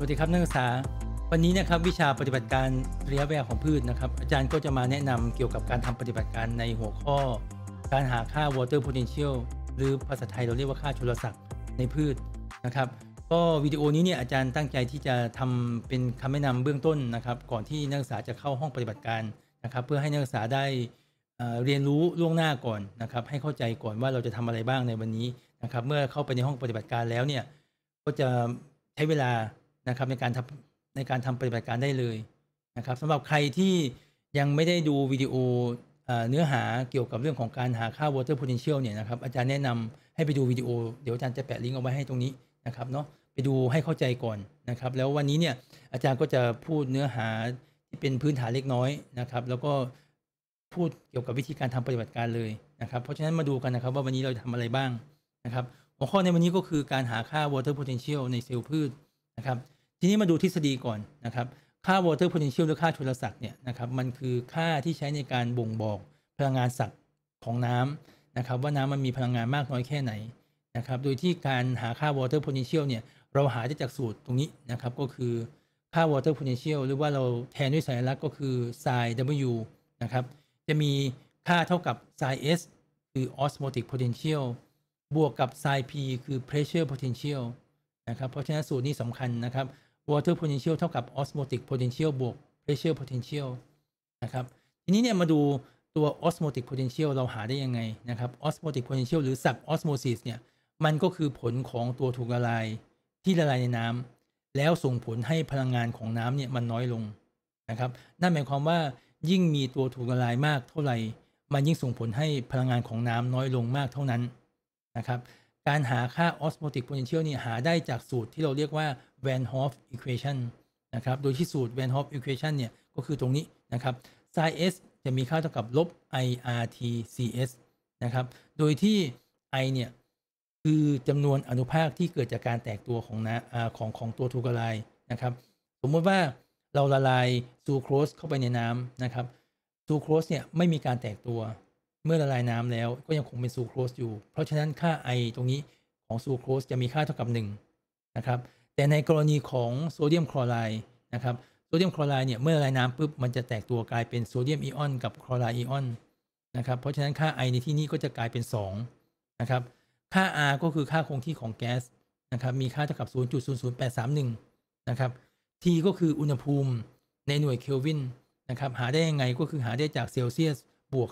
สวัสดีครับ นักศึกษาวันนี้นะครับ วิชาปฏิบัติการระยะแวลของพืชนะครับ อาจารย์ก็จะมาแนะนำเกี่ยวกับการทำปฏิบัติการในหัวข้อ การหาค่า water potential หรือภาษาไทยเราเรียกว่าค่าชลศักดิ์ในพืชนะครับ ก็วิดีโอนี้เนี่ย อาจารย์ตั้งใจที่จะทำเป็นคำแนะนำเบื้องต้นนะครับ ก่อนที่นักศึกษาจะเข้าห้องปฏิบัติการนะครับเพื่อให้นักศึกษาได้เรียนรู้ล่วงหน้าก่อนนะครับให้เข้าใจก่อนว่าเราจะทำอะไรบ้างในวันนี้นะครับเมื่อเข้าไปในห้องปฏิบัติการแล้วเนี่ยก็จะใช้เวลานะครับในการทำในการทำปฏิบัติการได้เลยนะครับสำหรับใครที่ยังไม่ได้ดูวิดีโอเนื้อหาเกี่ยวกับเรื่องของการหาค่า water potential เนี่ยนะครับ อาจารย์แนะนำให้ไปดูวิดีโอเดี๋ยวอาจารย์จะแปะลิงก์เอาไว้ให้ตรงนี้นะครับ เนาะไปดูให้เข้าใจก่อนนะครับ แล้ววันนี้เนี่ยอาจารย์ก็จะพูดเนื้อหาที่เป็นพื้นฐานเล็กน้อยนะครับ แล้วก็พูดเกี่ยวกับวิธีการทำปฏิบัติการเลยนะครับ เพราะฉะนั้นมาดูกันนะครับ ว่าวันนี้เราทำอะไรบ้างนะครับ หัวข้อในวันนี้ก็คือการหาค่า water potential ในเซลล์พืชนะครับทีนี้มาดูทฤษฎีก่อนนะครับ ค่า water potential หรือค่าจุลศัก์เนี่ยนะครับมันคือค่าที่ใช้ในการบ่งบอกพลังงานศัก์ของน้ำนะครับ ว่าน้ำมันมีพลังงานมากน้อยแค่ไหนนะครับโดยที่การหาค่า water potential เนี่ยเราหาได้จากสูตรตรงนี้นะครับ ก็คือค่า water potential หรือว่าเราแทนด้วยสัญลักษณ์ก็คือ sin w นะครับจะมีค่าเท่ากับ sin s คือ osmotic potential บวกกับ sin p คือ pressure potential นะครับเพราะฉะนั้นสูตรนี้สำคัญนะครับ water potential เท่ากับ osmotic potential บวก pressure potential นะครับทีนี้เนี่ยมาดูตัว osmotic potential เราหาได้ยังไงนะครับ osmotic potential หรือศัพท์ osmosis เนี่ยมันก็คือผลของตัวถูกละลายที่ละลายในน้ำแล้วส่งผลให้พลังงานของน้ำเนี่ยมันน้อยลงนะครับนั่นหมายความว่ายิ่งมีตัวถูกละลายมากเท่าไหร่มันยิ่งส่งผลให้พลังงานของน้ำน้อยลงมากเท่านั้นนะครับการหาค่า osmotic potential ลนี่หาได้จากสูตรที่เราเรียกว่า Van Hoff equation นะครับ โดยที่สูตร Van Hoff equation เนี่ยก็คือตรงนี้นะครับ s i s จะมีค่าเท่ากับลบ irtcs นะครับ โดยที่ i เนี่ย คือจำนวนอนุภาคที่เกิดจากการแตกตัวของนะของของตัวทูกลายนะครับ สมมติว่าเราละลายซูโครสเข้าไปในน้ำนะครับ ซูโครสเนี่ยไม่มีการแตกตัวเมื่อละลายน้ำแล้วก็ยังคงเป็นซูโครสอยู่ เพราะฉะนั้นค่า i ตรงนี้ของซูโครสจะมีค่าเท่ากับ 1 นะครับแต่ในกรณีของโซเดียมคลอไรด์นะครับโซเดียมคลอไรด์เนี่ยเมื่อละลายน้ำปุ๊บมันจะแตกตัวกลายเป็นโซเดียมอิออนกับคลอไรด์อิออนนะครับ เพราะฉะนั้นค่า i ในที่นี้ก็จะกลายเป็น 2 นะครับ ค่า r ก็คือค่าคงที่ของแก๊สนะครับ มีค่าเท่ากับ 0.00831 นะครับ t ก็คืออุณหภูมิในหน่วยเคลวินนะครับ หาได้ยังไงก็คือหาได้จากเซลเซียสบวก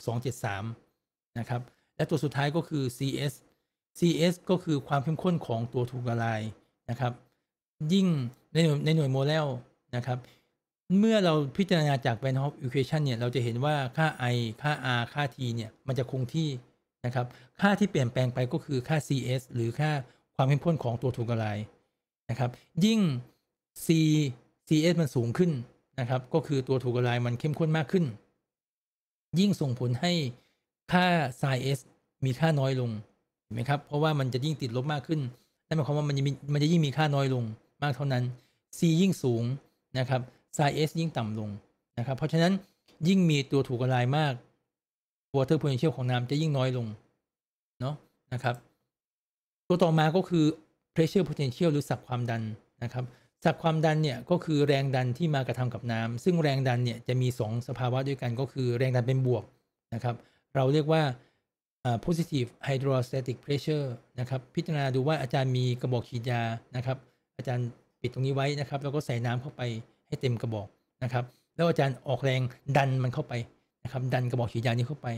273 นะครับ และตัวสุดท้ายก็คือ cs cs ก็คือความเข้มข้นของตัวถูกละลายนะครับยิ่งในหน่วยในหน่วยโมเลลนะครับ เมื่อเราพิจารณาจาก Van Hoff equation เนี่ยเราจะเห็นว่าค่า i ค่า r ค่า t เนี่ยมันจะคงที่นะครับ ค่าที่เปลี่ยนแปลงไปก็คือค่า cs หรือค่าความ เข้มข้นของตัวถูกละลายนะครับ ยิ่ง c cs มันสูงขึ้นนะครับ ก็คือตัวถูกละลายมันเข้มข้นมากขึ้น ยิ่งส่งผลให้ค่า s i s มีค่าน้อยลงเห็นไหมครับเพราะว่ามันจะยิ่งติดลบมากขึ้นนั่นหมายความว่ามันจะมันจะยิ่งมีค่าน้อยลงมากเท่านั้น C ยิ่งสูงนะครับซเอสยิ่งต่ำลงนะครับ เพราะฉะนั้นยิ่งมีตัวถูกละลายมาก Water Potential ของน้ำจะยิ่งน้อยลงเนาะนะครับ ตัวต่อมาก็คือ Pressure Potential หรือสับความดันนะครับสับความดันเนี่ยก็คือแรงดันที่มากระทำกับน้ำ ซึ่งแรงดันเนี่ยจะมี2สภาวะด้วยกันก็คือแรงดันเป็นบวกนะครับ เราเรียกว่า positive hydrostatic pressure นะครับ พิจารณาดูว่าอาจารย์มีกระบอกฉีดยานะครับอาจารย์ปิดตรงนี้ไว้นะครับแล้วก็ใส่น้ำเข้าไปให้เต็มกระบอกนะครับแล้วอาจารย์ออกแรงดันมันเข้าไปนะครับดันกระบอกฉีดยานี้เข้าไป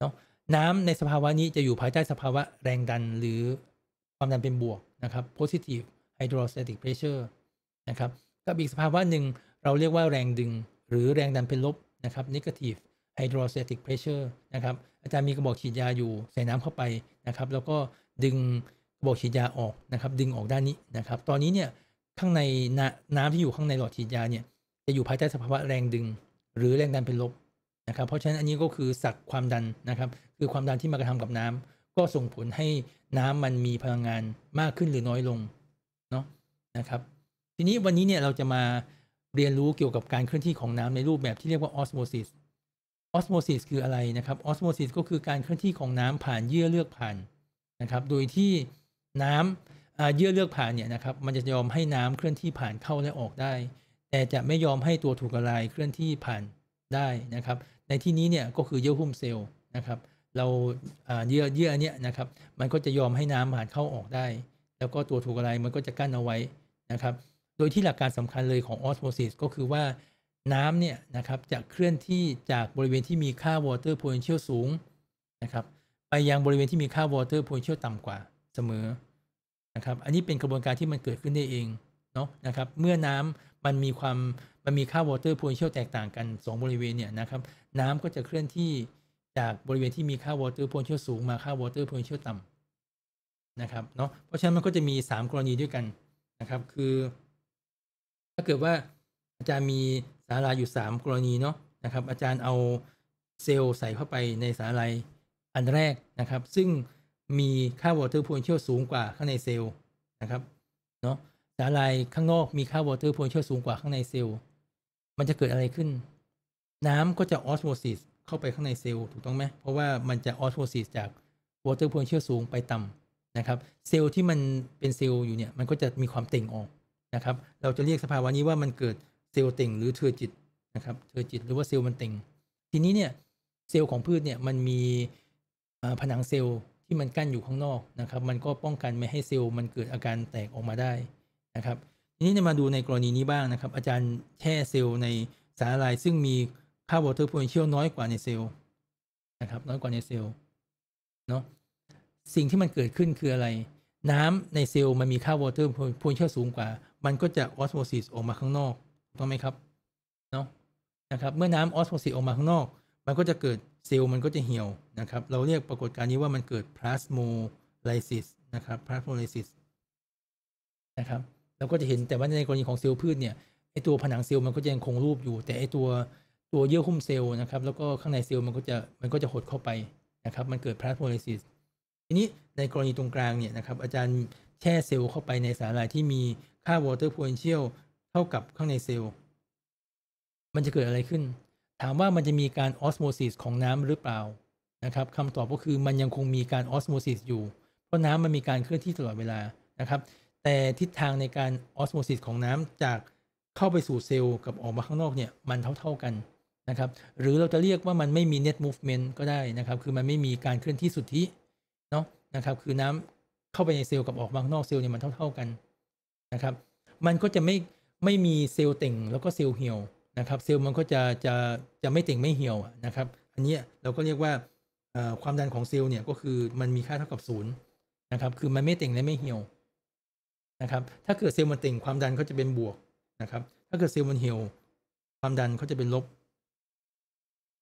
เนาะน้ำในสภาวะนี้จะอยู่ภายใต้สภาวะแรงดันหรือความดันเป็นบวกนะครับ positive hydrostatic pressure นะครับกับอีกสภาวะหนึ่ง เราเรียกว่าแรงดึง หรือแรงดันเป็นลบนะครับ negative hydrostatic pressure นะครับอาจารย์มีกระบอกฉีดยาอยู่ใส่น้ำเข้าไปนะครับแล้วก็ดึงอบฉีดยาออกนะครับดึงออกด้านนี้นะครับ ตอนนี้เนี่ยข้างในน้ำที่อยู่ข้างในหลอดฉีดยาเนี่ยจะอยู่ภายใต้สภาวะแรงดึง หรือแรงดันเป็นลบนะครับ เพราะฉะนั้นอันนี้ก็คือสักความดันนะครับ คือความดันที่มากระทำกับน้ำ ก็ส่งผลให้น้ำมันมีพลังงานมากขึ้นหรือน้อยลงเนาะนะครับ ทีนี้วันนี้เนี่ยเราจะมาเรียนรู้เกี่ยวกับการเคลื่อนที่ของน้ำในรูปแบบที่เรียกว่าออสโมซิสออสโมซิสคืออะไรนะครับออสโมซิสก็คือการเคลื่อนที่ของน้ำผ่านเยื่อเลือกผ่านนะครับ โดยที่น้ำเยื่อเลือกผ่านเนี่ยนะครับมันจะยอมให้น้ำเคลื่อนที่ผ่านเข้าและออกได้ แต่จะไม่ยอมให้ตัวถูกละลายเคลื่อนที่ผ่านได้นะครับในที่นี้เนี่ยก็คือเยื่อหุ้มเซลล์นะครับ เราเยื่อเยื่อเนี่ยนะครับมันก็จะยอมให้น้ำผ่านเข้าออกได้ แล้วก็ตัวถูกละลายมันก็จะกั้นเอาไว้นะครับ โดยที่หลักการสำคัญเลยของออสโมซิสก็คือว่าน้ำเนี่ยนะครับจะเคลื่อนที่จากบริเวณที่มีค่าวเตอร์ p พ t e เชียลสูงนะครับไปยังบริเวณที่มีค่าวเตอร์ p พ t e เชียลต่ำกว่าเสมอะครับอันนี้เป็นกระบวนการที่มันเกิดขึ้นได้เองเนาะนะครับเมื่อน้ำมันมีความ มัน มี ค่า water potential แตกต่างกัน2 บริเวณเนี่ยนะครับน้ำก็จะเคลื่อนที่จากบริเวณที่มีค่า water potential สูงมาค่า water potential ต่ำนะครับเนาะเพราะฉะนั้นมันก็จะมี3กรณีด้วยกันนะครับคือ ถ้าเกิดว่าอาจารย์มีสาลาอยู่ 3 กรณีเนาะนะครับอาจารย์เอาเซลล์ใส่เข้าไปในสาลายอันแรกนะครับ ซึ่งมีค่า water potential สูงกว่าข้างในเซลล์นะครับเนาะสาหร่ายข้างนอกมีค่า water potential สูงกว่าข้างในเซลล์ มันจะเกิดอะไรขึ้น น้ำก็จะออสโมซิสเข้าไปข้างในเซลล์ถูกต้องไหมเพราะว่ามันจะออสโมซิสจาก water potential สูงไปต่ำนะครับ เซลล์ที่มันเป็นเซลล์อยู่เนี่ยมันก็จะมีความเต่งออกนะครับ เราจะเรียกสภาวะนี้ว่ามันเกิดเซลล์เต่งหรือเทอร์จิตนะครับเทอร์จิตหรือว่าเซลล์มันเต่งทีนี้เนี่ยเซลล์ ของพืชเนี่ยมันมีผนังเซลล์ที่มันกั้นอยู่ข้างนอกนะครับ มันก็ป้องกันไม่ให้เซลล์ มันเกิดอาการแตกออกมาได้นะครับ ทีนี้มาดูในกรณีนี้บ้างนะครับ อาจารย์แช่เซลล์ในสารลายซึ่งมีค่าวอเตอร์โพเทนเชียลน้อยกว่าในเซลล์นะครับ น้อยกว่าในเซลล์ เนาะ สิ่งที่มันเกิดขึ้นคืออะไร น้ำในเซลล์มันมีค่าวอเตอร์โพเทนเชียลสูงกว่า มันก็จะออสโมซิสออกมาข้างนอก ถูกต้องไหมครับ เนาะ นะครับ เมื่อน้ำออสโมซิสออกมาข้างนอก มันก็จะเกิดเซลล์มันก็จะเหี่ยวนะครับ เราเรียกปรากฏการณ์นี้ว่ามันเกิดพลาสโมไลซิสนะครับ พลาสโมไลซิสนะครับเราก็จะเห็นแต่ว่าในกรณีของเซลล์พืชเนี่ยไอตัวผนังเซลล์มันก็จะยังคงรูปอยู่ แต่ไอตัวตัวเยื่อหุ้มเซลล์นะครับแล้วก็ข้างในเซลล์มันก็จะมันก็จะหดเข้าไปนะครับมันเกิดพลาสโมไลซิสทีนี้ในกรณีตรงกลางเนี่ยนะครับอาจารย์แช่เซลล์เข้าไปในสารละลายที่มีค่าวอ a t e r p เ t นเชียลเท่ากับข้างในเซลล์ มันจะเกิดอะไรขึ้นถาม ว่ามันจะมีการออสโมซิสของน้ำหรือเปล่านะครับคำตอบก็คือมันยังคงมีการออสโมซิสอยู่ เพราะน้ำมันมีการเคลื่อนที่ตลอดเวลานะครับ แต่ทิศทางในการออสโมซิสของน้ำจากเข้าไปสู่เซลล์กับออกมาข้างนอกเนี่ยมันเท่าๆกันนะครับ หรือเราจะเรียกว่ามันไม่มี net movement ก็ได้นะครับ คือมันไม่มีการเคลื่อนที่สุทธิเนาะนะครับคือน้ำเข้าไปในเซลล์กับออกมาข้างนอกเซลล์เนี่ยมันเท่าๆกันนะครับ มันก็จะไม่ไม่มีเซลล์เต่งแล้วก็เซลล์เหี่ยวนะครับเซลล์มันก็จะจะจะไม่เต่งไม่เหี่ยวนะครับ อันนี้เราก็เรียกว่าความดันของเซลล์เนี่ยก็คือมันมีค่าเท่ากับศูนย์นะครับ คือมันไม่เต่งและไม่เหี่ยว นะครับ ถ้าเกิดเซลล์มันเต่งความดันก็จะเป็นบวกนะครับ ถ้าเกิดเซลล์มันเหี่ยวความดันก็จะเป็นลบ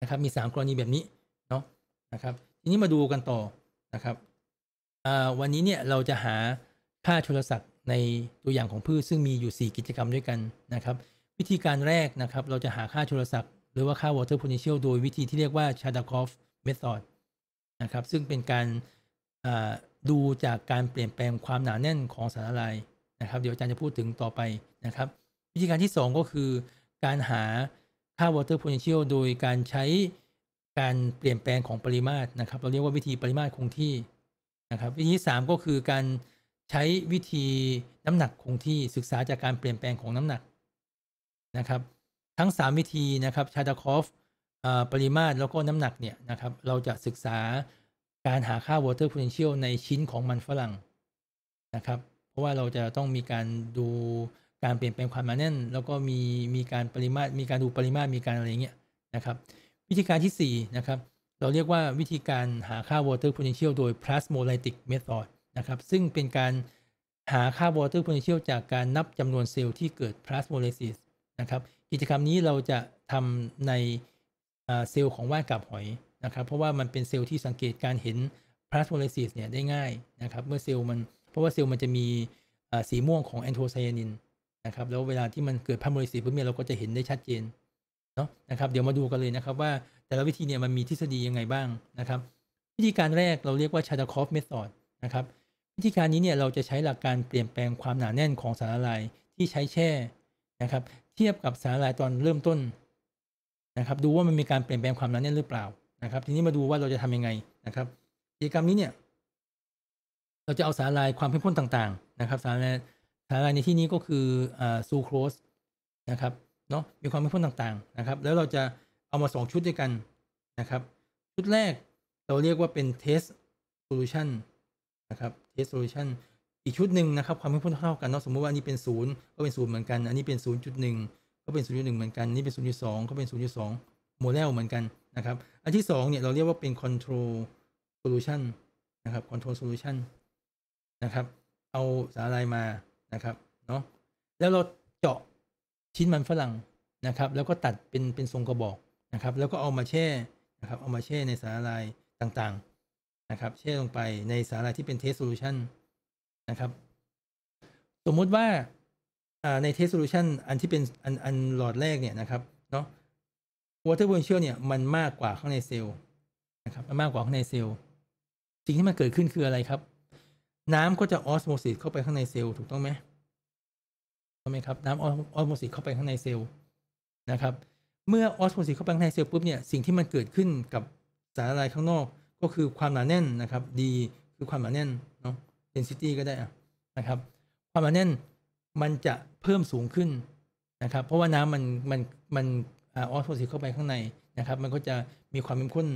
นะครับ มี3กรณีแบบนี้เนาะนะครับ ทีนี้มาดูกันต่อนะครับวันนี้เนี่ยเราจะหาค่าชลศักดิ์ในตัวอย่างของพืชซึ่งมีอยู่4กิจกรรมด้วยกันนะครับวิธีการแรกนะครับ เราจะหาค่าโทรศัพท์หรือว่าค่า water potential โดยวิธีที่เรียกว่า Chadakov method นะครับ ซึ่งเป็นการดูจากการเปลี่ยนแปลงความหนาแน่นของสารละลายนะครับ เดี๋ยวอาจารย์จะพูดถึงต่อไปนะครับ วิธีการที่ 2 ก็คือ การหาค่า water potential โดยการใช้การเปลี่ยนแปลงของปริมาตรนะครับ เราเรียกว่าวิธีปริมาตรคงที่นะครับ วิธีที่ 3 ก็คือการใช้วิธีน้ำหนักคงที่ศึกษาจากการเปลี่ยนแปลงของน้ำหนักนะครับทั้ง 3 วิธีนะครับ ชาตาคอฟปริมาตรแล้วก็น้ำหนักเนี่ยนะครับ เราจะศึกษาการหาค่า water potential ในชิ้นของมันฝรั่งนะครับ เพราะว่าเราจะต้องมีการดูการเปลี่ยนแปลงความหนาแน่น แล้วก็มีมีการปริมาตร มีการดูปริมาตร มีการอะไรเงี้ยนะครับ วิธีการที่4นะครับ เราเรียกว่าวิธีการหาค่า water potential โดย plasmolytic method นะครับ ซึ่งเป็นการหาค่า water potential จากการนับจำนวนเซลล์ที่เกิด plasmolysis นะครับกิจกรรมนี้เราจะทำในเซลล์ของว่านกับหอยนะครับ เพราะว่ามันเป็นเซลล์ที่สังเกตการเห็นพลาสโมเลซิสเนี่ยได้ง่ายนะครับ เมื่อเซลล์มันเพราะว่าเซลล์มันจะมีสีม่วงของแอนโทไซยานินนะครับแล้วเวลาที่มันเกิดพลาสโมเลซิสปุ๊บเนี่ยเราก็จะเห็นได้ชัดเจนเนาะนะครับเดี๋ยวมาดูกันเลยนะครับว่าแต่ละวิธีเนี่ยมันมีทฤษฎียังไงบ้างนะครับ วิธีการแรกเราเรียกว่าชาดาคอฟเมธอดนะครับวิธีการนี้เนี่ยเราจะใช้หลักการเปลี่ยนแปลงความหนาแน่นของสารละลายที่ใช้แช่นะครับเทียบกับสารละลายตอนเริ่มต้นนะครับ ดูว่ามันมีการเปลี่ยนแปลงความนั้นี่หรือเปล่านะครับ ทีนี้มาดูว่าเราจะทำยังไงนะครับกิจกรรมนี้เนี่ย เราจะเอาสารลายความเข้มข้นต่างๆนะครับสารลายสารลายในที่นี้ก็คือซูโครสนะครับเนาะมีความเข้มข้นต่างๆนะครับ แล้วเราจะเอามา2ชุดด้วยกันนะครับชุดแรกเราเรียกว่าเป็นเทสโซลูชันนะครับเทสโซลูชันอีกชุดหนึ่งนะครับความเข่มข้นเท่ากันเนาะสมมติว่าอันนี้เป็นศูนย์ก็เป็นศูนย์เหมือนกัน อันนี้เป็นศูนย์จุดหนึ่งก็เป็นศูนย์จุดหนึ่งเหมือนกัน นี่เป็นศูนย์จุดสองก็เป็นศูนย์จุดสองโมเดลเหมือนกันนะครับอันที่สองเนี่ยเราเรียกว่าเป็น control solution นะครับ control solution นะครับเอาสารอะไรมานะครับเนาะแล้วเราเจาะชิ้นมันฝรั่งนะครับ แล้วก็ตัดเป็นเป็นทรงกระบอกนะครับแล้วก็เอามาแช่นะครับเอามาแช่ในสารลายต่างๆนะครับแช่ลงไปในสารลายที่เป็นเทสโซลูชัน solution นะครับสมมุติว่าในเทสโซลูชันอันที่เป็นอันอันหลอดแรกเนี่ยนะครับเนาะวอเตอร์บอเชียลเนี่ยมันมากกว่าข้างในเซลล์นะครับ มันมากกว่าข้างในเซลล์สิ่งที่มันเกิดขึ้นคืออะไรครับน้ำก็จะออสโมซิสเข้าไปข้างในเซลล์ถูกต้องไหมถูกไหมครับน้ำออสโมซิสเข้าไปข้างในเซลล์นะครับ เมื่อออสโมซิสเข้าไปข้างในเซลล์ปุ๊บเนี่ยสิ่งที่มันเกิดขึ้นกับสารละลายข้างนอกก็คือความหนาแน่นนะครับดีคือความหนาแน่น density ก็ได้นะครับความหนาแน่นมันจะเพิ่มสูงขึ้นนะครับเพราะว่าน้ำมันมันมันออสโทซิสเข้าไปข้างในนะครับ มันก็จะมีความเข้มข้น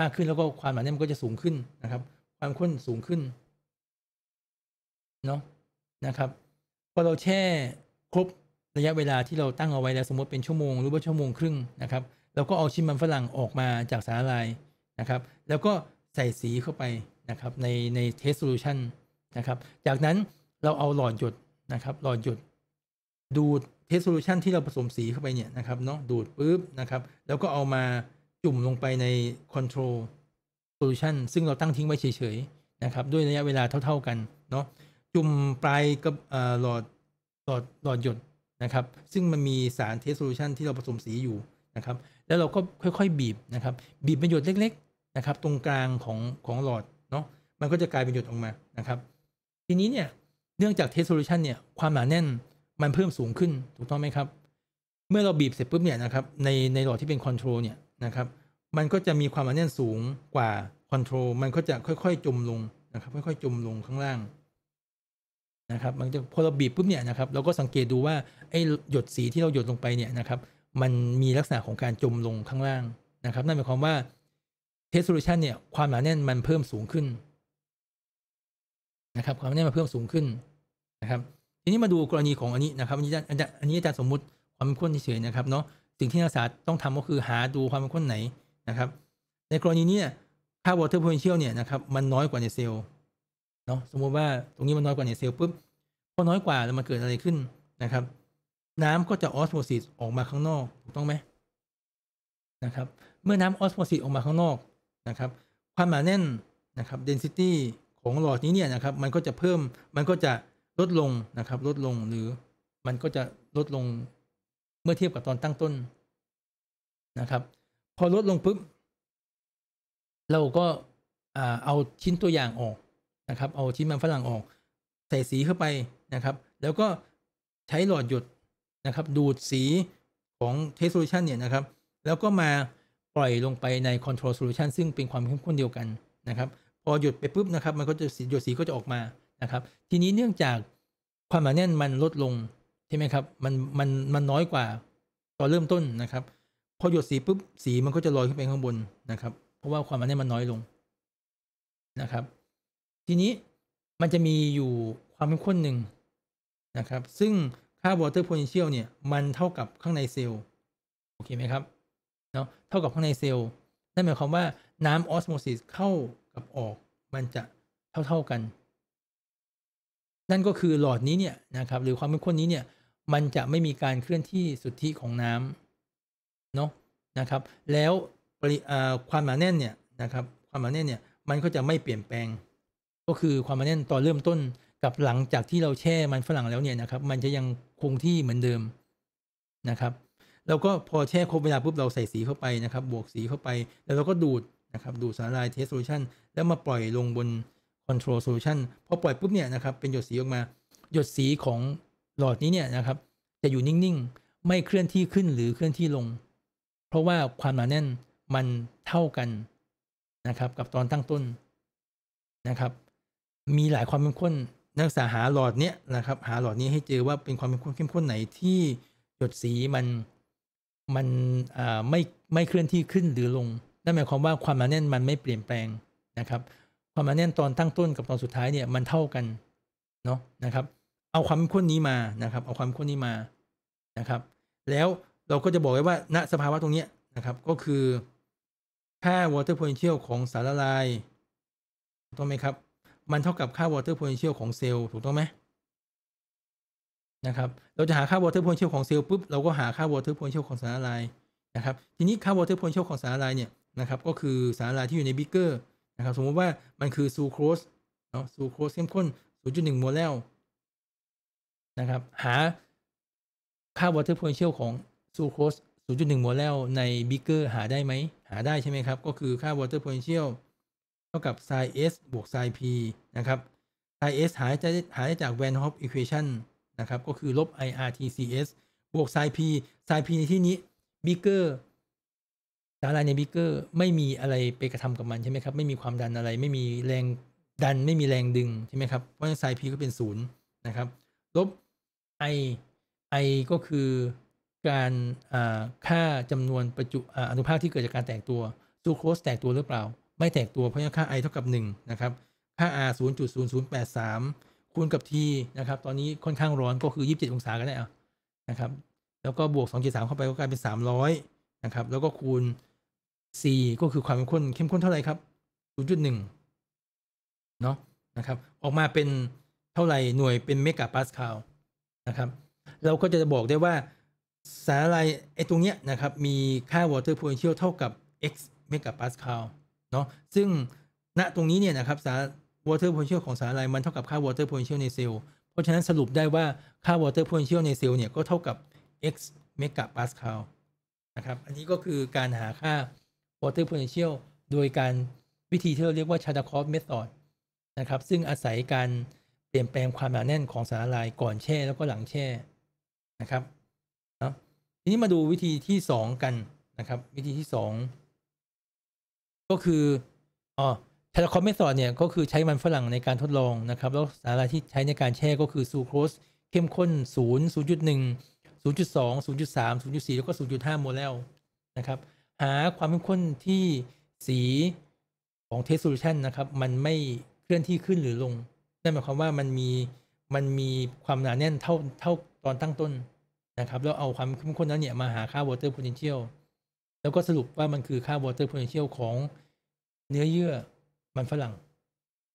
มากขึ้น แล้วก็ความหนาแน่นมันก็จะสูงขึ้นนะครับ ความข้นสูงขึ้น เนาะนะครับพอเราแช่ครบระยะเวลาที่เราตั้งเอาไว้แล้วสมมติเป็นชั่วโมงหรือว่าชั่วโมงครึ่งนะครับเราก็เอาชิ้นมันฝรั่งออกมาจากสารลายนะครับ แล้วก็ใส่สีเข้าไปนะครับในในเทสโซลูชันนะครับ จากนั้นเราเอาหลอดหยดนะครับ หลอดหยดดูดเทสโซลูชันที่เราผสมสีเข้าไปเนี่ยนะครับเนาะดูดปุ๊บนะครับ แล้วก็เอามาจุ่มลงไปในคอนโทรลโซลูชันซึ่งเราตั้งทิ้งไว้เฉยๆนะครับ ด้วยระยะเวลาเท่าๆกันเนาะจุ่มปลายกับหลอดหลอดหลอดหยดนะครับ ซึ่งมันมีสารเทสโซลูชันที่เราผสมสีอยู่นะครับ แล้วเราก็ค่อยๆบีบนะครับ บีบเป็นหยดเล็ก ๆนะครับ ตรงกลางของของหลอดเนาะมันก็จะกลายเป็นหยดออกมานะครับทีนี้เนี่ย เนื่องจากเทสโซลูชันเนี่ย ความหนาแน่นมันเพิ่มสูงขึ้น ถูกต้องไหมครับ เมื่อเราบีบเสร็จปุ๊บเนี่ยนะครับ ในในหลอดที่เป็นคอนโทรลเนี่ยนะครับ มันก็จะมีความหนาแน่นสูงกว่า คอนโทรล มันก็จะค่อยๆจมลงนะครับ ค่อยๆจมลงข้างล่างนะครับมันจะพอเราบีบปุ๊บเนี่ยนะครับ เราก็สังเกตดูว่าไอ้หยดสีที่เราหยดลงไปเนี่ยนะครับ มันมีลักษณะของการจมลงข้างล่างนะครับ นั่นหมายความว่าเทสโซลูชันเนี่ย ความหนาแน่นมันเพิ่มสูงขึ้นนะครับความแน่นมาเพิ่มสูงขึ้นนะครับ ทีนี้มาดูกรณีของอันนี้นะครับอันนี้อาจารย์อันนี้อาจารย์สมมุติความเข้มข้นเฉยนะครับเนาะสิ่งที่นักศึกษาต้องทำก็คือหาดูความเข้มข้นไหนนะครับ ในกรณีนี้ค่าวอเ t อร์ o t e เชียลเนี่ยนะครับมันน้อยกว่าในเซลล์เนาะสมมุติว่าตรงนี้มันน้อยกว่าในเซลล์ปุ๊บพอน้อยกว่าแล้วมันเกิดอะไรขึ้นนะครับน้ำก็จะออสโมซิสออกมาข้างนอกถูกต้องไหมนะครับ เมื่อน้ำออสโมซิสออกมาข้างนอกนะครับ ความหนาแน่นนะครับ density ของหลอดนี้เนี่ยนะครับ มันก็จะเพิ่มมันก็จะลดลงนะครับ ลดลงหรือมันก็จะลดลงเมื่อเทียบกับตอนตั้งต้นนะครับ พอลดลงปุ๊บเราก็เอาชิ้นตัวอย่างออกนะครับ เอาชิ้นมันฝรั่งออก ใส่สีเข้าไปนะครับ แล้วก็ใช้หลอดหยุดนะครับ ดูดสีของเทสโซลูชันเนี่ยนะครับ แล้วก็มาปล่อยลงไปในคอนโทรลโซลูชันซึ่งเป็นความเข้มข้นเดียวกันนะครับพอหยุดไปปุ๊บนะครับมันก็จะหยดสีก็จะออกมานะครับ ทีนี้เนื่องจากความหนาแน่นมันลดลงใช่ไหมครับมันมันมันน้อยกว่าตอนเริ่มต้นนะครับ พอหยดสีปุ๊บสี มันก็จะลอยขึ้นไปข้างบนนะครับ เพราะว่าความหนาแน่นมันน้อยลงนะครับ ทีนี้มันจะมีอยู่ความเข้มข้นหนึ่งนะครับซึ่งค่า water potential เนี่ยมันเท่ากับข้างในเซลล์โอเคไหมครับเนาะเท่ากับข้างในเซลล์นั่นหมายความว่าน้ำออสโมซิสเข้าับออกมันจะเท่าๆกัน นั่นก็คือหลอดนี้เนี่ยนะครับ หรือความเข้มข้นนี้เนี่ยมันจะไม่มีการเคลื่อนที่สุทธิของน้ำเนาะนะครับ แล้วความหนาแน่นเนี่ยนะครับความหนาแน่นเนี่ยมันก็จะไม่เปลี่ยนแปลง ก็คือความหนาแน่นตอนเริ่มต้นกับหลังจากที่เราแช่มันฝรั่งแล้วเนี่ยนะครับมันจะยังคงที่เหมือนเดิมนะครับ แล้วก็พอแช่ครบเวลาปุ๊บเราใส่สีเข้าไปนะครับ บวกสีเข้าไป แล้วเราก็ดูดนะครับดูสารลายเทสโซลูชันแล้วมาปล่อยลงบนคอนโทรลโซลูชันพอปล่อยปุ๊บเนี่ยนะครับเป็นหยดสีออกมา หยดสีของหลอดนี้เนี่ยนะครับ จะอยู่นิ่งๆไม่เคลื่อนที่ขึ้นหรือเคลื่อนที่ลง เพราะว่าความหนาแน่นมันเท่ากันนะครับ กับตอนตั้งต้นนะครับ มีหลายความเข้มข้นนักศึกษาหาหลอดเนี้ยนะครับ หาหลอดนี้ให้เจอว่าเป็นความเข้มข้นเข้มข้นไหนที่หยดสีมันมันไม่ไม่เคลื่อนที่ขึ้นหรือลงนั่นหมายความว่าความหนาแน่นมันไม่เปลี่ยนแปลงนะครับความหนาแน่นตอนตั้งต้นกับตอนสุดท้ายเนี่ยมันเท่ากันเนาะนะครับเอาความข้นนี้มานะครับเอาความข้นนี้มานะครับ แล้วเราก็จะบอกไว้ว่าณสภาวะตรงนี้นะครับก็คือค่า water potential ของสารละลายถูกต้องไหมครับมันเท่ากับค่า water potential ของเซลล์ถูกต้องไหมนะครับเราจะหาค่า water potential ของเซลล์ปุ๊บเราก็หาค่า water potential ของสารละลายนะครับทีนี้ค่า water potential ของสารละลายเนี่ยนะครับ ก็คือสารละลายที่อยู่ในบิกเกอร์นะครับ สมมติว่ามันคือซูโครสเนาะซูโครสเข้มข้น 0.1โมเลลนะครับ หาค่าวอเตอร์โพเทนเชียลของซูโครส 0.1โมเลลในบิกเกอร์หาได้ไหม หาได้ใช่ไหมครับ ก็คือค่าวอเตอร์โพเทนเชียลเท่ากับไซเอสบวกไซพีนะครับไซเอสหาได้หาได้จากแวนฮอปอีควอชันนะครับ ก็คือลบ IRTCS บวกไซพีไซพีในที่นี้บิกเกอร์สาหร่ายในบิเกอร์ไม่มีอะไรไปกระทำกับมันใช่ไหมครับ ไม่มีความดันอะไรไม่มีแรงดันไม่มีแรงดึงใช่ไหมครับ เพราะฉะนั้นไซพีก็เป็นศูนย์นะครับลบไอไอก็คือการค่าจำนวนประจุอนุภาค ที่เกิดจากการแตกตัวซูโครสแตกตัวหรือเปล่า ไม่แตกตัวเพราะฉะนั้นค่า i เท่ากับ1นะครับค่า r 0.0083 คูณกับ t นะครับตอนนี้ค่อนข้างร้อนก็คือ 27 องศาก็ได้อะนะครับแล้วก็บวก2.3เข้าไปก็กลายเป็น 300นะครับแล้วก็คูณ C ก็คือความเข้มข้นเข้มข้นเท่าไหร่ครับ 0.1เนาะ นะครับ ออกมาเป็นเท่าไหร่หน่วยเป็นเมกะปาสคาลนะครับเราก็จะบอกได้ว่าสารละลายไอ้ตรงเนี้ยนะครับมีค่าวอเตอร์พ t e เชียลเท่ากับ x เมกะปาสคาลเนาะซึ่งณตรงนี้เนี่ยนะครับสารอเตอร์พ t e เชียลของสารละลายมันเท่ากับค่าวอเตอร์พ t e เชียลในเซลล์เพราะฉะนั้น สรุปได้ว่าค่าวอเตอร์พ t e เชียลในเซลล์เนี่ยก็เท่ากับ x เมกะปาสคาลนะครับอันนี้ก็คือการหาค่า water potential โดยการวิธีที่เราเรียกว่าชาตาคอ r k o f f m นะครับ ซึ่งอาศัยการเปลี่ยนแปลงความหนาแน่นของสารละลายก่อนแช่แล้วก็หลังแช่นะครับนะทีนี้มาดูวิธีที่สองกันนะครับวิธีที่สองก็คืออ๋อชาตาคอฟเมธอดเนี่ยก็คือใช้มันฝรั่งในการทดลองนะครับ แล้วสารละที่ใช้ในการแช่ก็คือซูโครสเข้มข้น0 0.1 0.2 0.3 0.4 แล้วก็ 0.5โมเลลนะครับหาความเข้มข้นที่สีของเทส t s o l ชันนะครับ มันไม่เคลื่อนที่ขึ้นหรือลง นั่นหมายความว่ามันมีมันมีความหนาแน่นเท่าเท่าตอนตั้งต้นนะครับ แล้วเอาความเข้มข้นนั้นเนี่ยมาหาค่าวอเตอร์โพเทนเชียลแล้วก็สรุปว่ามันคือค่าวอเตอร์โพเทนเชียลของเนื้อเยื่อมันฝรั่ง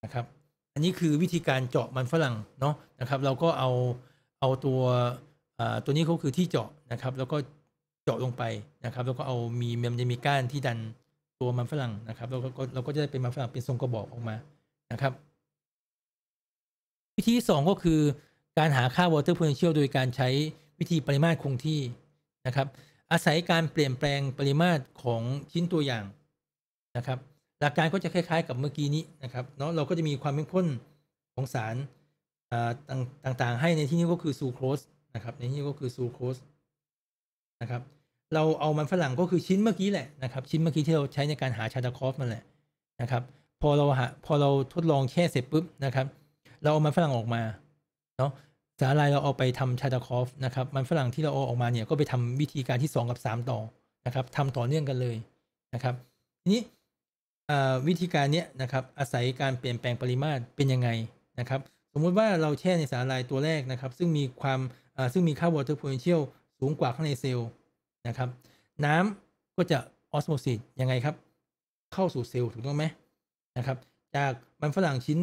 นะครับ อันนี้คือวิธีการเจาะมันฝรั่งเนาะนะครับ เราก็เอาเอาตัวตัวนี้เขาคือที่เจาะนะครับแล้วก็เจาะลงไปนะครับแล้วก็เอามีมันจะมีก้านที่ดันตัวมันฝรั่งนะครับแล้วก็เราก็จะได้เป็นมันฝรั่งเป็นทรงกระบอกออกมานะครับ วิธีสองก็คือการหาค่า water potential โดยการใช้วิธีปริมาตรคงที่นะครับอาศัยการเปลี่ยนแปลงปริมาตรของชิ้นตัวอย่างนะครับหลักการก็จะคล้ายๆ กับเมื่อกี้นี้นะครับเนาะเราก็จะมีความเข้มข้นของสารต่าง ๆ ให้ในที่นี้ก็คือซูโครสนะครับในที่นี้ก็คือซูโครสะครับเราเอามันฝรั่งก็คือชิ้นเมื่อกี้แหละนะครับชิ้นเมื่อกี้ที่เราใช้ในการหาชาตาคอฟมันแหละนะครับพอเราหาพอเราทดลองแช่เสร็จปุ๊บนะครับเราเอามันฝรั่งออกมาเนาะสาหร่ายเราเอาไปทำชาตาคอฟนะครับมันฝรั่งที่เราเอาออกมาเนี่ยก็ไปทำวิธีการที่2 กับ 3 ต่อนะครับทำต่อเนื่องกันเลยนะครับนี้วิธีการเนี้ยนะครับอาศัยการเปลี่ยนแปลงปริมาตรเป็นยังไงนะครับสมมุติว่าเราแช่ในสาหร่ายตัวแรกนะครับซึ่งมีความซึ่งมีค่า water potential สูงกว่าข้างในเซลล์นะครับ น้ำก็จะออสโมซิสยังไงครับ เข้าสู่เซลล์ถูกต้องไหมนะครับ จากมันฝรั่งชิ้น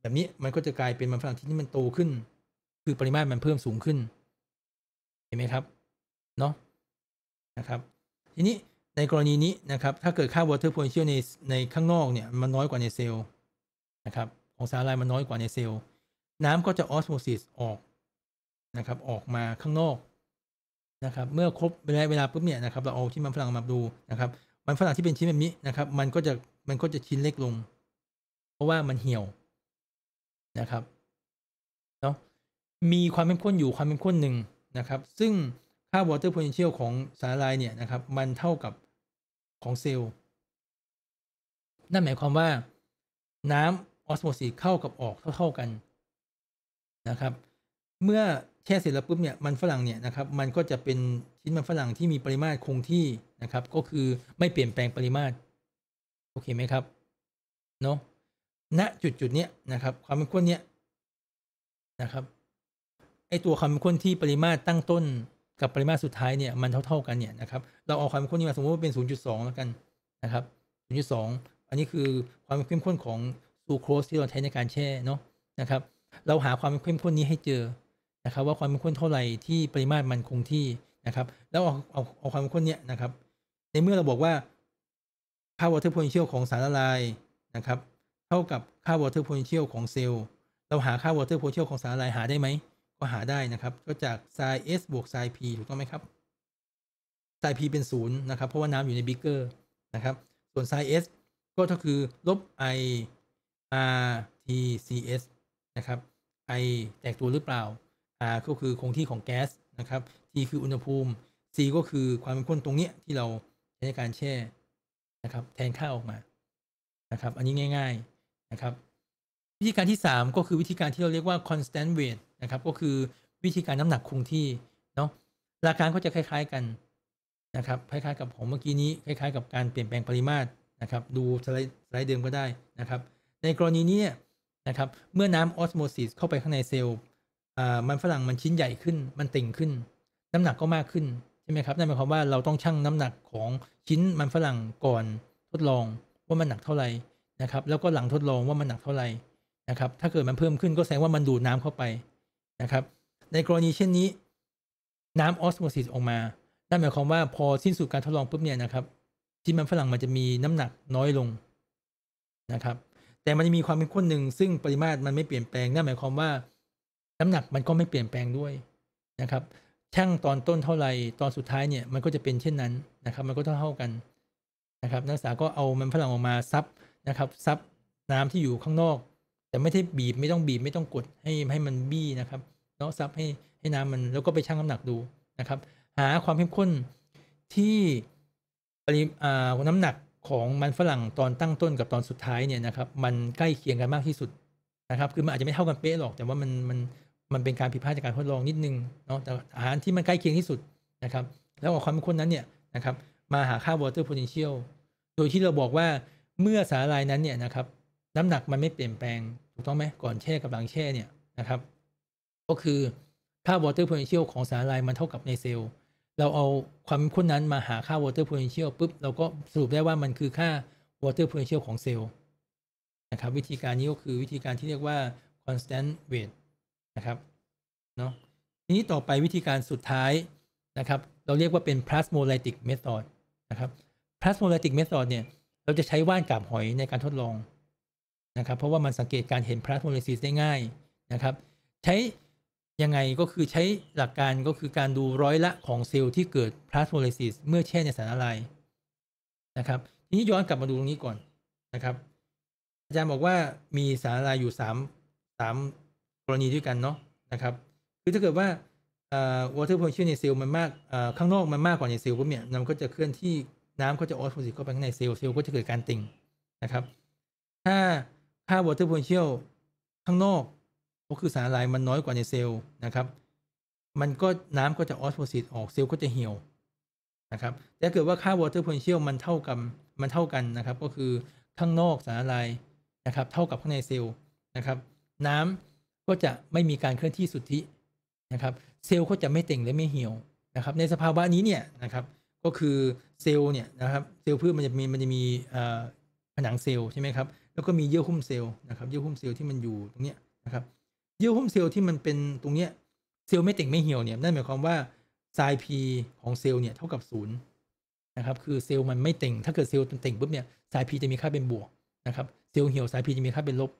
แบบนี้มันก็จะกลายเป็นมันฝรั่งชิ้นที่มันโตขึ้น คือปริมาตรมันเพิ่มสูงขึ้น เห็นไหมครับ เนาะนะครับ ทีนี้ในกรณีนี้นะครับ ถ้าเกิดค่า water potential ในในข้างนอกเนี่ย มันน้อยกว่าในเซลล์นะครับของสารละลายมันน้อยกว่าในเซลล์น้ำก็จะออสโมซิสออกนะครับ ออกมาข้างนอกะครับ เมื่อครบเวลาปุ๊บเนี่ยนะครับ เราเอาชิ้นมันฝรั่งมาดูนะครับ มันฝรั่งที่เป็นชิ้นแบบนี้นะครับ มันก็จะมันก็จะชิ้นเล็กลง เพราะว่ามันเหี่ยวนะครับเนาะมีความเข้มข้นอยู่ความเข้มข้นหนึ่งนะครับ ซึ่งค่า water potential ของสารละลายเนี่ยนะครับ มันเท่ากับของเซลล์นั่นหมายความว่าน้ำออสโมซิสเข้ากับออกเท่า ๆกันนะครับเมื่อแช่เสร็จแล้วปุ๊บเนี่ยมันฝรั่งเนี่ยนะครับมันก็จะเป็นชิ้นมันฝรั่งที่มีปริมาตรคงที่นะครับ ก็คือไม่เปลี่ยนแปลงปริมาตรโอเคไหมครับเนาะณจุดจุดเนี้ยนะครับ ความเข้มข้นเนี้ยนะครับไอตัวความเข้มข้นที่ปริมาตรตั้งต้นกับปริมาตรสุดท้ายเนี่ยมันเท่าๆกันเนี่ยนะครับ เราเอาความเข้มข้นนี้มาสมมติว่าเป็น0.2แล้วกันนะครับ0.2อันนี้คือความเข้มข้นของซูโครสที่เราใช้ในการแช่เนาะนะครับ เราหาความเข้มข้นนี้ให้เจอนะครับ ว่าความเข้มข้นเท่าไหร่ที่ปริมาตรมันคงที่นะครับ แล้วเอาเอาเอาความเข้มข้นเนี่ยนะครับ ในเมื่อเราบอกว่าค่า water potential ของสารละลายนะครับ เท่ากับค่า water potential ของเซลเราหาค่า water potential ของสารละลายหาได้ไหมก็หาได้นะครับ ก็จากไซส์ s บวกไซส์ p ถูกต้องไหมครับไซส์ p เป็นศูนย์นะครับเพราะว่าน้ำอยู่ในบิ๊กเกอร์นะครับส่วนไซส์ s ก็ก็คือลบ i r t c s นะครับ i แตกตัวหรือเปล่าาก็คือคงที่ของแก๊สนะครับ T คืออุณหภูมิ C ก็คือความเป็นข้นตรงเนี้ยที่เราใช้ในการแช่นะครับ แทนค่าออกมานะครับ อันนี้ง่าย ๆนะครับ วิธีการที่3ก็คือวิธีการที่เราเรียกว่า constant weight นะครับ ก็คือวิธีการน้ำหนักคงที่เนาะราคาก็จะคล้ายๆกันนะครับ คล้ายๆกับของเมื่อกี้นี้คล้ายๆกับการเปลี่ยนแปลงปริมาตรนะครับ ดูสไลด์สไลด์เดิมก็ได้นะครับ ในกรณีนี้นะครับ เมื่อน้ำออสโมซิสเข้าไปข้างในเซลล์มันฝรั่งมันชิ้นใหญ่ขึ้น มันติ่งขึ้น น้ำหนักก็มากขึ้น ใช่ไหมครับ นั่นหมายความว่าเราต้องชั่งน้ำหนักของชิ้นมันฝรั่งก่อนทดลองว่ามันหนักเท่าไหร่นะครับแล้วก็หลังทดลองว่ามันหนักเท่าไหร่นะครับถ้าเกิดมันเพิ่มขึ้นก็แสดงว่ามันดูดน้ำเข้าไปนะครับในกรณีเช่นนี้น้ำออสโมซิสออกมานั่นหมายความว่าพอสิ้นสุดการทดลองปุ๊บเนี่ยนะครับ ชิ้นมันฝรั่งมันจะมีน้ำหนักน้อยลงนะครับแต่มันจะมีความเป็นข้นหนึ่ง ซึ่งปริมาตรมันไม่เปลี่ยนแปลงนั่นหมายความว่าน้ำหนักมันก็ไม่เปลี่ยนแปลงด้วยนะครับ ช่างตอนต้นเท่าไหร่ตอนสุดท้ายเนี่ย มันก็จะเป็นเช่นนั้นนะครับมันก็เท่าเท่ากันนะครับ นักศึกษาก็เอามันฝรั่งออกมาซับนะครับซับน้ำที่อยู่ข้างนอก แต่ไม่ได้บีบไม่ต้องบีบไม่ต้องกดให้ให้มันบี้นะครับเนาะซับให้ให้น้ำมันแล้วก็ไปชั่งน้ำหนักดูนะครับ หาความเข้มข้นที่ปริมาณน้ำหนักของมันฝรั่งตอนตั้งต้นกับตอนสุดท้ายเนี่ยนะครับ มันใกล้เคียงกันมากที่สุดนะครับคือมันอาจจะไม่เท่ากันเป๊ะหรอก แต่ว่ามันมันมันเป็นการผิดพลาดจากการทดลองนิดนึงเนาะ แต่อาหารที่มันใกล้เคียงที่สุดนะครับ แล้วเอาความเป้นคนนั้นเนี่ยนะครับ มาหาค่า water potential โดยที่เราบอกว่าเมื่อสารลายนั้นเนี่ยนะครับน้ำหนักมันไม่เปลี่ยนแปลงถูกต้องไหมก่อนแช่ กับหลังแช่เนี่ยนะครับ ก็คือค่า water potential ของสารลายมันเท่ากับในเซลล์เราเอาความเป้นคนนั้นมาหาค่า water potential ปุ๊บเราก็สรุปได้ว่ามันคือค่า water potential ของเซลล์นะครับ วิธีการนี้ก็คือวิธีการที่เรียกว่า constant weight นะครับเนาะทีนี้ต่อไปวิธีการสุดท้ายนะครับ เราเรียกว่าเป็น plasmolytic method นะครับ plasmolytic method เนี่ยเราจะใช้ว่านกาบหอยในการทดลองนะครับ เพราะว่ามันสังเกตการเห็น plasmolysis ได้ง่ายนะครับ ใช้ยังไงก็คือใช้หลักการก็คือการดูร้อยละของเซลล์ที่เกิด plasmolysis เมื่อ แช่ในสารละลาย นะครับ ทีนี้ ย้อนกลับมาดูตรงนี้ก่อนนะครับ อาจารย์บอกว่ามีสารละลายอยู่สามสามกรณีด้วยกันเนาะนะครับ คือถ้าเกิดว่าวอเตอร์โพ u t i o ในเซลล์มันมากข้างนอกมันมากกว่า ในเซลล์ปุ๊บเนี่ยมันก็จะเคลื่อนที่น้ำก็จะออสโมซิสเข้าไปข้างในเซลล์เซลล์ก็จะเกิดการติ่งนะครับ ถ้าค่าวอเตอร์โพ u t i o ข้างนอกก็คือสารละลาย มันน้อยกว่าในเซลล์นะครับ มันก็น้ำก็จะ ออสโมซิสออกเซลล์ก็จะเหี่ยวนะครับ แต่เกิดว่าค่าวอเตอร์โพ n t i a มันเท่ากันมันเท่ากันนะครับ ก็คือข้างนอกสารละลายนะครับ เท่ากับข้างในเซลล์นะครับ น้ำก็จะไม่มีการเคลื่อนที่สุทธินะครับเซลล์ก็จะไม่เต่งและไม่เหี่ยวนะครับในสภาวะนี้เนี่ยนะครับ ก็คือเซลล์เนี่ยนะครับเซลล์พืชมันจะมีมันจะมีผนังเซลล์ใช่ไหมครับแล้วก็มีเยื่อหุ้มเซลล์นะครับเยื่อหุ้มเซลล์ที่มันอยู่ตรงเนี้ยนะครับเยื่อหุ้มเซลล์ที่มันเป็นตรงเนี้ยเซลล์ไม่เต่งไม่เหี่ยวเนี่ยนั่นหมายความว่าไซพีของเซลล์เนี่ยเท่ากับศูนย์นะครับคือเซลล์มันไม่เต่ง ถ้าเกิดเซลล์เต่งปุ๊บเนี่ยไซพีจะมีค่าเป็นบวกนะครับเซลล์เหี่ยวไซพีจะมีค่าเป็นลบ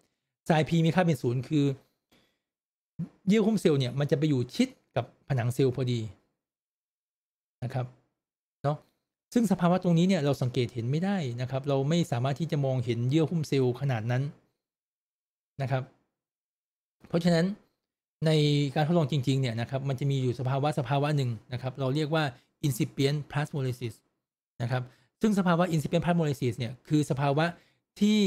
ไซพีมีค่าเป็นศูนย์คือเยื่อหุ้มเซลล์เนี่ยมันจะไปอยู่ชิดกับผนังเซลล์พอดีนะครับเนาะซึ่งสภาวะตรงนี้เนี่ยเราสังเกตเห็นไม่ได้นะครับ เราไม่สามารถที่จะมองเห็นเยื่อหุ้มเซลล์ขนาดนั้นนะครับ เพราะฉะนั้นในการทดลองจริงๆเนี่ยนะครับมันจะมีอยู่สภาวะสภาวะหนึ่งนะครับ เราเรียกว่า incipient plasmolysis นะครับซึ่งสภาวะ incipient plasmolysis เนี่ยคือสภาวะที่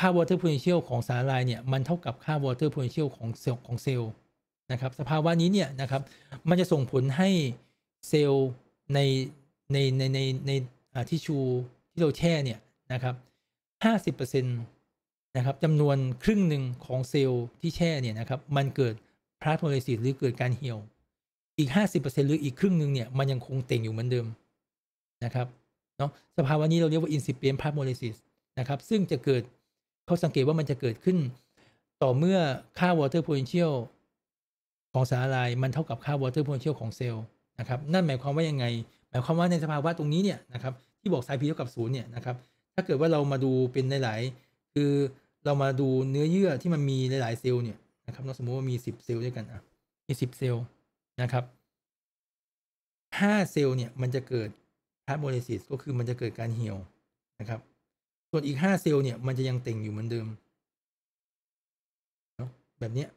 ค่า water potential ของสารลายเนี่ยมันเท่ากับค่า water potential ของเซลล์ของเซลล์นะครับ สภาวะนี้เนี่ยนะครับ มันจะส่งผลให้เซลล์ในในในในในทิชชูที่เราแช่เนี่ยนะครับห้าสิบเปอร์เซ็นต์นะครับจำนวนครึ่งหนึ่งของเซลล์ที่แช่เนี่ยนะครับ มันเกิดพลาสโมเลสิสหรือเกิดการเหี่ยวอีกห้าสิบเปอร์เซ็นต์หรืออีกครึ่งหนึ่งเนี่ยมันยังคงเต่งอยู่เหมือนเดิมนะครับเนาะสภาวะนี้เราเรียกว่าอินซิเปียนพลาสโมเลสิตนะครับ ซึ่งจะเกิดเขาสังเกตว่ามันจะเกิดขึ้นต่อเมื่อค่า water potential ของสารละลาย มันเท่ากับค่า water potential ของเซลล์นะครับ นั่นหมายความว่ายังไง หมายความว่าในสภาวะตรงนี้เนี่ยนะครับ ที่บอกไซพีเท่ากับศูนย์เนี่ย นะครับ ถ้าเกิดว่าเรามาดูเป็นหลายๆ คือเรามาดูเนื้อเยื่อที่มันมีหลายๆเซลล์เนี่ยนะครับเราสมมติว่ามี 10 เซลล์ด้วยกันอ่ะมี 10 เซลล์นะครับ 5 เซลล์เนี่ยมันจะเกิดคาร์โบไนซิสก็คือมันจะเกิดการเหี่ยวนะครับส่วนอีกห้าเซลล์เนี่ยมันจะยังเต่งอยู่เหมือนเดิมเนาะแบบเนี้ย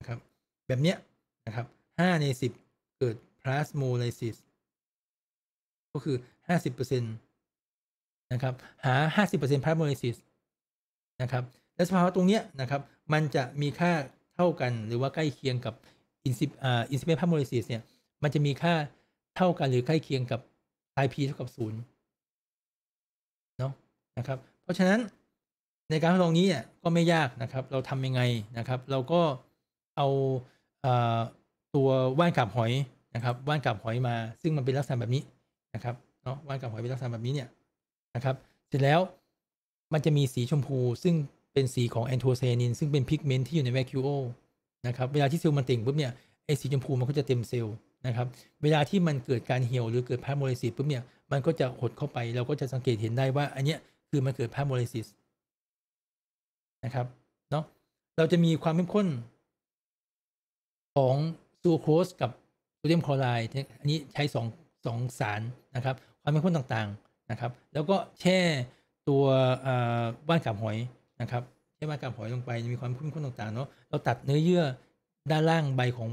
นะครับ แบบเนี้ยนะครับ ห้าในสิบเกิดพลาสโมไลซิส ก็คือห้าสิบเปอร์เซ็นต์นะครับหาห้าสิบเปอร์เซ็นต์าสโม m ลซิสนะครับและสภาวะตรงเนี้ยนะครับมันจะมีค่าเท่ากันหรือว่าใกล้เคียงกับอินซิอ่าอินซิเมทพาโมลซิสเนี่ยมันจะมีค่าเท่ากันหรือใกล้เคียงกับ i p เท่ากับศูนย์เนาะนะครับเพราะฉะนั้นในการทดลองนี้เนี่ยก็ไม่ยากนะครับ เราทำยังไงนะครับเราก็เอาตัวว่านกับหอยนะครับว่านกับหอยมาซึ่งมันเป็นลักษณะแบบนี้นะครับเนาะว่านกับหอยเป็นลักษณะแบบนี้เนี่ยนะครับ เสร็จแล้วมันจะมีสีชมพูซึ่งเป็นสีของแอนโทไซนินซึ่งเป็นพิกเมนต์ที่อยู่ในแวคิโอนะครับเวลาที่เซลล์มันติ่งปุ๊บเนี่ยไอสีชมพูมันก็จะเต็มเซลล์ะครับ เวลาที่มันเกิดการเหี่ยวหรือเกิดพาโมเลิซิสปุ๊บเนี่ยมันก็จะหดเข้าไป เราก็จะสังเกตเห็นได้ว่าอันเนี้ยคือมันเกิดพาโมเลซิสนะครับเนาะเราจะมีความเข้มข้น ของซูโครสกับโซเดียมคลอไรด์อันนี้ใช้สองสองสารนะครับ ความเข้มข้นต่างๆนะครับ แล้วก็แช่ตัวบ้านกับหอยนะครับแช่บ้านกับหอยลงไปมีความเข้มข้นต่างๆเนาะเราตัดเนื้อเยื่อด้านล่างใบของ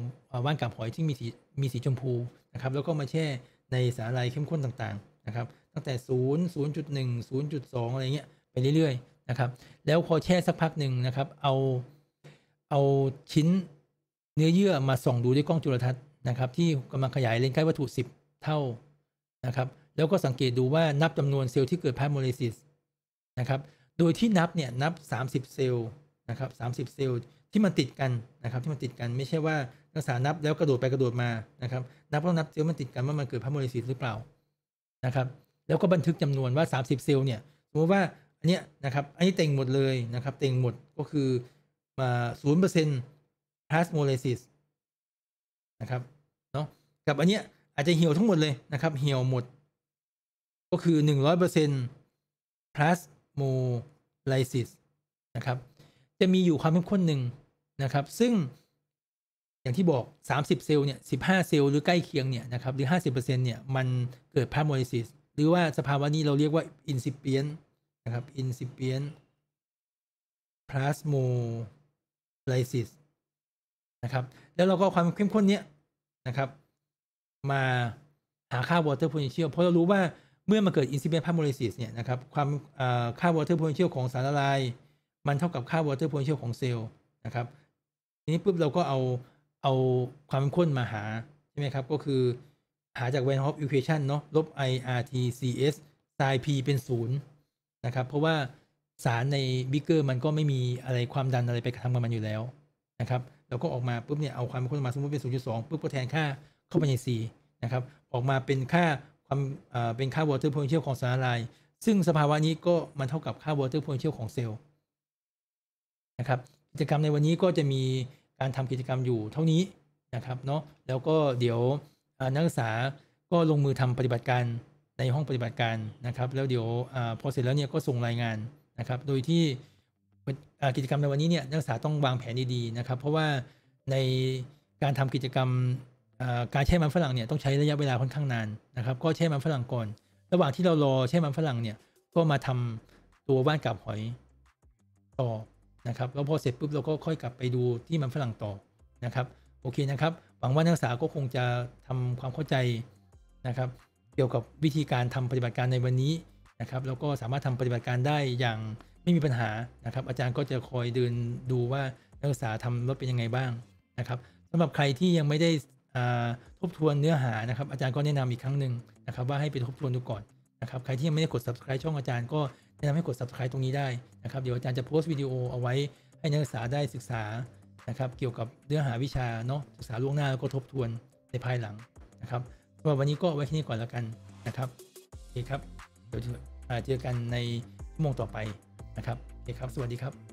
ว่านกับหอยที่มีสีมีสีชมพูนะครับแล้วก็มาแช่ในสารไายเข้มข้นต่างๆนะครับตั้งแต่ 0 0.1 0.2 อะไรเงี้ย ไปเรื่อยๆนะครับแล้วพอแช่สักพักหนึ่งนะครับ เอาเอาชิ้นเนื้อเยื่อมาส่องดูด้วยกล้องจุลทรรศน์นะครับ ที่กำลังขยายเลนใกล้วัตถุ 10 เท่านะครับแล้วก็สังเกตดูว่านับจำนวนเซลล์ที่เกิดพาโมเลซิสนะครับโดยที่นับเนี่ยนับ 30 เซลล์นะครับ30 เซลล์ที่มันติดกันนะครับที่มันติดกันไม่ใช่ว่านักศะกานับแล้วกระโดดไปกระโดดมานะครับ นับต้องนับเซลล์มันติดกันว่ามันเกิดพาร์โมไลซิสหรือเปล่านะครับ แล้วก็บันทึกจำนวนว่า 30เซลล์เนี่ยสมมติว่าอันเนี้ยนะครับ อันนี้เต็งหมดเลยนะครับเต็งหมดก็คือมาศูนย์เปอร์เซ็นต์พา์โมไิซิสนะครับเนาะกับอันเนี้ยอาจจะเหี่ยวทั้งหมดเลยนะครับเหี่ยวหมดก็คือหนึ่งร้อยเปอร์เซ็นต์พา์โมไิซิสนะครับจะมีอยู่ความเข้มข้นหนึ่งนะครับ ซึ่งอย่างที่บอก 30 เซลล์เนี่ย15 เซลล์ หรือใกล้เคียงเนี่ยนะครับหรือ50%เนี่ย มันเกิดพาร์โมลิซิส หรือว่าสภาวะนี้เราเรียกว่าอินซิเปียนนะครับ อินซิเปียนพลาสโมไลซิสนะครับ แล้วเราก็ความเข้มข้นเนี้ยนะครับ มาหาค่าวตอร์โพเทนเชียลเพราะเรารู้ว่าเมื่อมาเกิดนซิเปียนพ p h i โม l y ซิสเนี่ยนะครับ ความค่าวตอร์โพเทนเชียลของสารละลาย มันเท่ากับค่าวตอร์โพเทนเชียลของเซลล์นะครับ ทีนี้ปุ๊บเราก็เอาเอาความเข้มข้นมาหา ใช่ไหมครับ ก็คือหาจาก Van Hoff equation เนาะลบ IRTCS ไซย P เป็นศูนย์นะครับ เพราะว่าสารในบิ๊กเกอร์มันก็ไม่มีอะไรความดันอะไรไปกระทำกับมันอยู่แล้ว นะครับเราก็ออกมาปุ๊บเนี่ย เอาความเข้มข้นมาสมมติเป็น 0.2ปุ๊บก็แทนค่าเข้าไปใน C นะครับ ออกมาเป็นค่า ความเป็นค่า water potential ของสารละลายซึ่งสภาวะนี้ก็มันเท่ากับค่า water potential ของเซลล์นะครับกิจกรรมในวันนี้ก็จะมีการทำกิจกรรมอยู่เท่านี้นะครับเนาะแล้วก็เดี๋ยวนักศึกษาก็ลงมือทำปฏิบัติการในห้องปฏิบัติการนะครับ แล้วเดี๋ยวอพอเสร็จแล้วเนี่ยก็ส่งรายงานนะครับ โดยที่กิจกรรมในวันนี้เนี่ยนักศึกษาต้องวางแผนดี ๆ นะครับ เพราะว่าในการทำกิจกรรมการแช่มันฝรั่งเนี่ยต้องใช้ระยะเวลาค่อนข้างนานนะครับก็แช่มันฝรั่งก่อนระหว่างที่เรารอแช่มันฝรั่งเนี่ย ก็มาทำตัวว่านกับหอย ต่อนะครับแล้วพอเสร็จปุ๊บเราก็ค่อยกลับไปดูที่มันฝรั่งต่อนะครับ โอเคนะครับ หวังว่านักศึกษาก็คงจะทำความเข้าใจนะครับเกี่ยวกับวิธีการทำปฏิบัติการในวันนี้นะครับแล้วก็สามารถทำปฏิบัติการได้อย่างไม่มีปัญหานะครับอาจารย์ก็จะคอยเดินดูว่านักศึกษาทำรถเป็นยังไงบ้างนะครับสำหรับใครที่ยังไม่ได้ทบทวนเนื้อหานะครับอาจารย์ก็แนะนำอีกครั้งหนึ่งนะครับว่าให้ไปทบทวนดูก่อนนะครับใครที่ยังไม่ได้กด subscribe ช่องอาจารย์ก็แนะนำให้กด subscribe ตรงนี้ได้นะครับเดี๋ยวอาจารย์จะโพสต์วิดีโอเอาไว้ให้นักศึกษาได้ศึกษานะครับเกี่ยวกับเนื้อหาวิชาเนาะศึกษาล่วงหน้าแล้วก็ทบทวนในภายหลังนะครับสำหรับวันนี้ก็ไว้ที่นี่ก่อนแล้วกันนะครับโอเคครับเดี๋ยวเจอกันในชั่วโมงต่อไปนะครับโอเคครับสวัสดีครับ